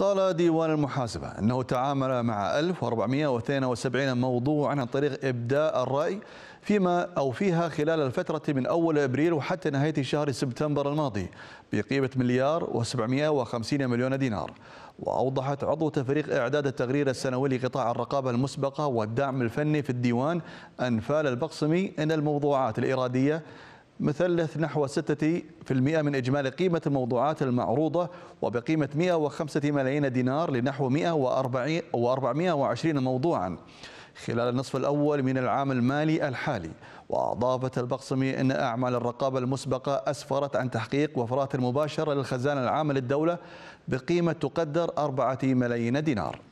قال ديوان المحاسبة أنه تعامل مع 1472 موضوعا عن طريق إبداء الرأي فيما أو فيها خلال الفترة من أول أبريل وحتى نهاية شهر سبتمبر الماضي بقيمة مليار و750 مليون دينار وأوضحت عضو تفريق إعداد التقرير السنوي لقطاع الرقابة المسبقة والدعم الفني في الديوان أنفال البقسمي أن الموضوعات الإرادية مثلث نحو 6% من إجمالي قيمة الموضوعات المعروضة وبقيمة 105 ملايين دينار لنحو 140 و420 موضوعاً خلال النصف الأول من العام المالي الحالي وأضافت البقسمي أن أعمال الرقابة المسبقة أسفرت عن تحقيق وفرات مباشرة للخزانة العامة للدولة بقيمة تقدر 4 ملايين دينار